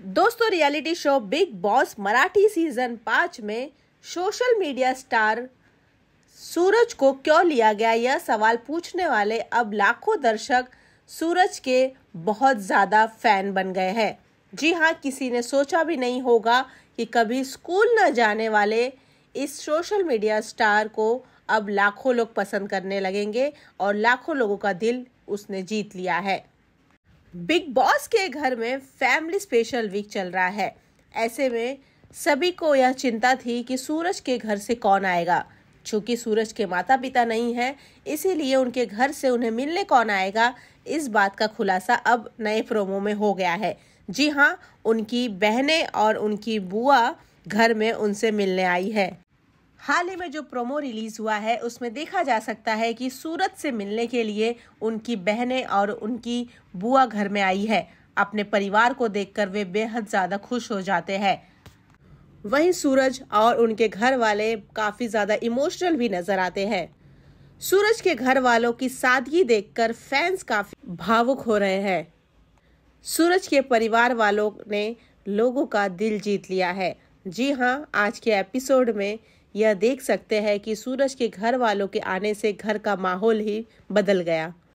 दोस्तों reality show Bigg Boss Marathi season पाँच में सोशल मीडिया स्टार सूरज को क्यों लिया गया यह सवाल पूछने वाले अब लाखों दर्शक सूरज के बहुत ज़्यादा फैन बन गए हैं जी हाँ किसी ने सोचा भी नहीं होगा कि कभी स्कूल न जाने वाले इस सोशल मीडिया स्टार को अब लाखों लोग पसंद करने लगेंगे और लाखों लोगों का दिल उसने जीत लिया है बिग बॉस के घर में फैमिली स्पेशल वीक चल रहा है ऐसे में सभी को यह चिंता थी कि सूरज के घर से कौन आएगा चूंकि सूरज के माता पिता नहीं हैं इसीलिए उनके घर से उन्हें मिलने कौन आएगा इस बात का खुलासा अब नए प्रोमो में हो गया है जी हाँ उनकी बहनें और उनकी बुआ घर में उनसे मिलने आई है हाल ही में जो प्रोमो रिलीज हुआ है उसमें देखा जा सकता है कि सूरत से मिलने के लिए उनकी बहनें और उनकी बुआ घर में आई है अपने परिवार को देखकर वे बेहद ज़्यादा खुश हो जाते हैं वहीं सूरज और उनके घर वाले काफ़ी ज़्यादा इमोशनल भी नज़र आते हैं सूरज के घर वालों की सादगी देखकर फैंस काफ़ी भावुक हो रहे हैं सूरज के परिवार वालों ने लोगों का दिल जीत लिया है जी हाँ आज के एपिसोड में यह देख सकते हैं कि सूरज के घर वालों के आने से घर का माहौल ही बदल गया